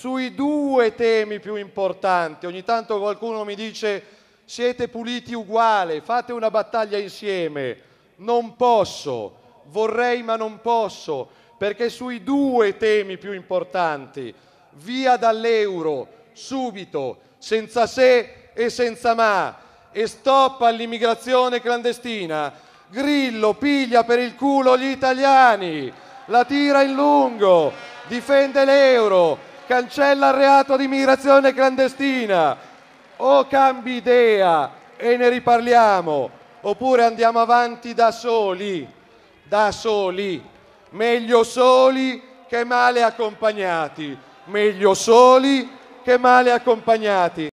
sui due temi più importanti. Ogni tanto qualcuno mi dice siete puliti uguali, fate una battaglia insieme. Non posso, vorrei ma non posso, perché sui due temi più importanti, via dall'euro, subito, senza se e senza ma, e stop all'immigrazione clandestina, Grillo piglia per il culo gli italiani, la tira in lungo, difende l'euro, cancella il reato di immigrazione clandestina, o cambi idea e ne riparliamo, oppure andiamo avanti da soli, da soli, meglio soli che male accompagnati, meglio soli che male accompagnati.